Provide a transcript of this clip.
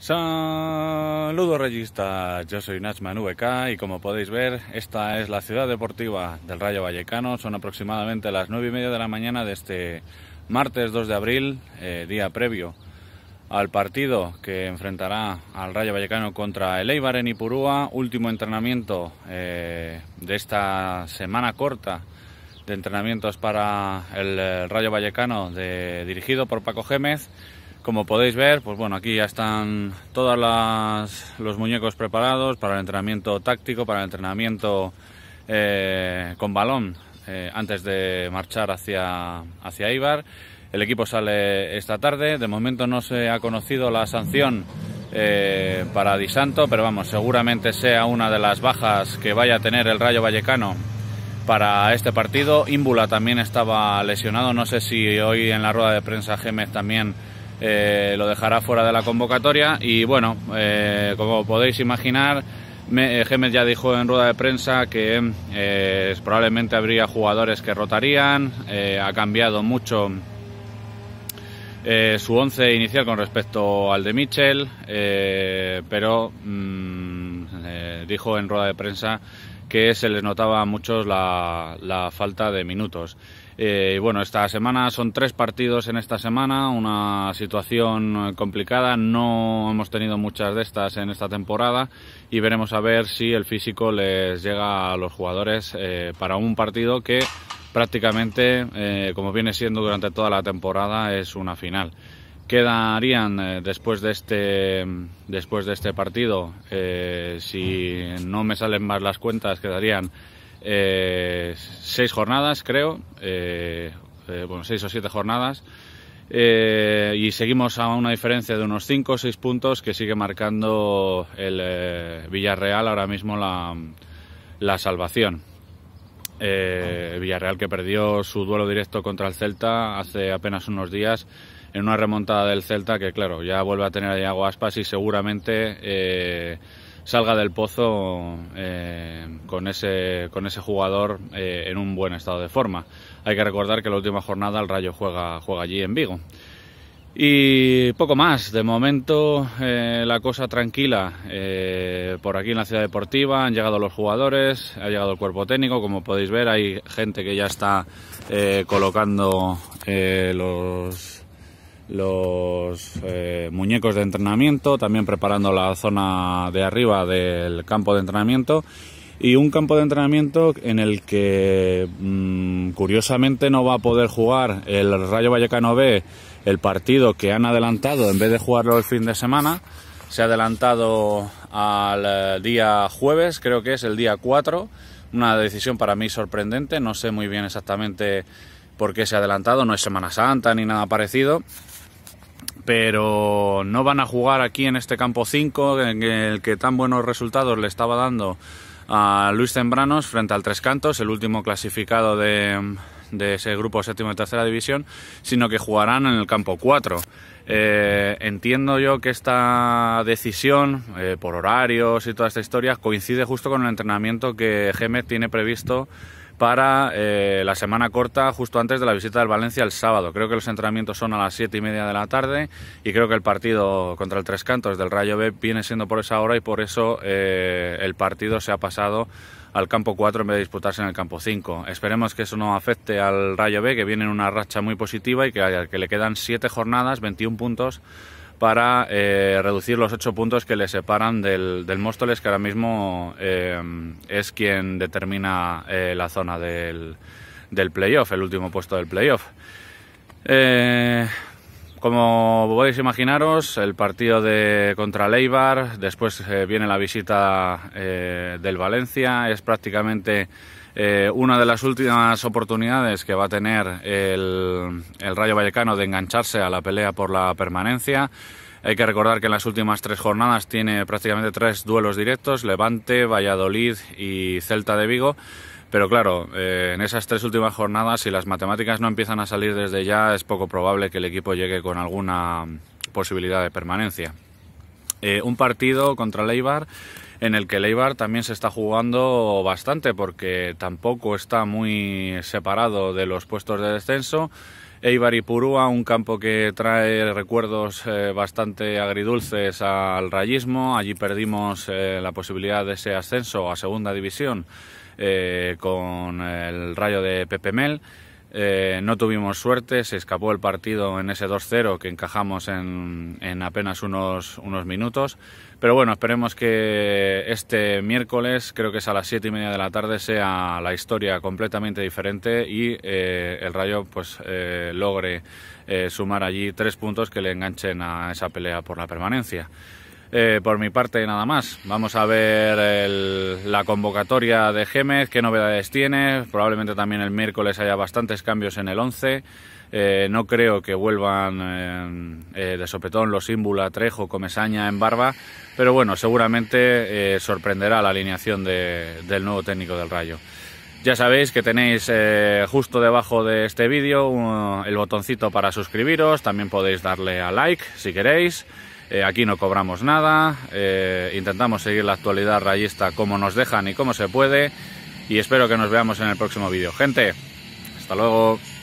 Saludos registas, yo soy Nachman VK y como podéis ver esta es la ciudad deportiva del Rayo Vallecano, son aproximadamente las 9 y media de la mañana de este martes 2 de abril, eh, día previo al partido que enfrentará al Rayo Vallecano contra el Eibar en Ipurúa, último entrenamiento eh, de esta semana corta de entrenamientos para el eh, Rayo Vallecano dirigido por Paco Gémez como podéis ver, pues bueno, aquí ya están todos los muñecos preparados para el entrenamiento táctico, para el entrenamiento eh, con balón eh, antes de marchar hacia, hacia Ibar. El equipo sale esta tarde, de momento no se ha conocido la sanción eh, para Di Santo, pero vamos, seguramente sea una de las bajas que vaya a tener el Rayo Vallecano para este partido. Ímbula también estaba lesionado, no sé si hoy en la rueda de prensa Gémez también eh, lo dejará fuera de la convocatoria y bueno, eh, como podéis imaginar, Gemes eh, ya dijo en rueda de prensa que probablemente habría jugadores que rotarían, ha cambiado mucho su once inicial con respecto al de Mitchell, pero mm, dijo en rueda de prensa que se les notaba a muchos la, falta de minutos. Eh, y bueno, esta semana son tres partidos en esta semana, una situación eh, complicada, no hemos tenido muchas de estas en esta temporada y veremos a ver si el físico les llega a los jugadores eh, para un partido que prácticamente, como viene siendo durante toda la temporada, es una final quedarían eh, después de este después de este partido eh, si no me salen más las cuentas quedarían eh, seis jornadas creo bueno seis o siete jornadas y seguimos a una diferencia de unos cinco o seis puntos que sigue marcando el Villarreal ahora mismo la, la salvación. Eh, Villarreal que perdió su duelo directo contra el Celta hace apenas unos días en una remontada del Celta que claro, ya vuelve a tener a Iago Aspas y seguramente eh, salga del pozo eh, con, ese, con ese jugador eh, en un buen estado de forma. Hay que recordar que la última jornada el Rayo juega, juega allí en Vigo. Y poco más, de momento eh, la cosa tranquila eh, por aquí en la ciudad deportiva, han llegado los jugadores, ha llegado el cuerpo técnico, como podéis ver hay gente que ya está eh, colocando los, los muñecos de entrenamiento, también preparando la zona de arriba del campo de entrenamiento y un campo de entrenamiento en el que mm, curiosamente no va a poder jugar el Rayo Vallecano B el partido que han adelantado, en vez de jugarlo el fin de semana, se ha adelantado al eh, día jueves, creo que es el día 4. Una decisión para mí sorprendente, no sé muy bien exactamente por qué se ha adelantado, no es Semana Santa ni nada parecido. Pero no van a jugar aquí en este campo 5, en el que tan buenos resultados le estaba dando a Luis Zembranos frente al Tres Cantos, el último clasificado de, de ese grupo séptimo de tercera división, sino que jugarán en el campo 4. Eh, entiendo yo que esta decisión, eh, por horarios y toda esta historia, coincide justo con el entrenamiento que Gemet tiene previsto para eh, la semana corta justo antes de la visita del Valencia el sábado. Creo que los entrenamientos son a las 7 y media de la tarde y creo que el partido contra el Tres Cantos del Rayo B viene siendo por esa hora y por eso eh, el partido se ha pasado al campo 4 en vez de disputarse en el campo 5. Esperemos que eso no afecte al Rayo B, que viene en una racha muy positiva y que, que le quedan 7 jornadas, 21 puntos para eh, reducir los ocho puntos que le separan del, del Móstoles, que ahora mismo eh, es quien determina eh, la zona del, del, playoff, el último puesto del playoff. como podéis imaginaros, el partido de contra Leibar, después viene la visita del Valencia, es prácticamente eh, una de las últimas oportunidades que va a tener el, Rayo Vallecano de engancharse a la pelea por la permanencia. Hay que recordar que en las últimas tres jornadas tiene prácticamente tres duelos directos, Levante, Valladolid y Celta de Vigo. Pero claro, eh, en esas tres últimas jornadas, si las matemáticas no empiezan a salir desde ya, es poco probable que el equipo llegue con alguna posibilidad de permanencia. Eh, un partido contra Leibar en el que el Eibar también se está jugando bastante porque tampoco está muy separado de los puestos de descenso. Eibar y Purúa, un campo que trae recuerdos eh, bastante agridulces al rayismo. Allí perdimos eh, la posibilidad de ese ascenso a segunda división eh, con el rayo de Pepe Mel. Eh, no tuvimos suerte, se escapó el partido en ese 2-0 que encajamos en, apenas unos, minutos. Pero bueno, esperemos que este miércoles, creo que es a las 7 y media de la tarde, sea la historia completamente diferente y eh, el Rayo pues, eh, logre sumar allí tres puntos que le enganchen a esa pelea por la permanencia. Eh, por mi parte, nada más. Vamos a ver la convocatoria de Gémez, qué novedades tiene. Probablemente también el miércoles haya bastantes cambios en el 11. Eh, no creo que vuelvan eh, de sopetón los Ímbula, Trejo, Comesaña en barba. Pero bueno, seguramente sorprenderá la alineación del nuevo técnico del Rayo. Ya sabéis que tenéis eh, justo debajo de este vídeo el botoncito para suscribiros, también podéis darle a like si queréis. Eh, aquí no cobramos nada, eh, intentamos seguir la actualidad rayista como nos dejan y como se puede y espero que nos veamos en el próximo vídeo. Gente, hasta luego.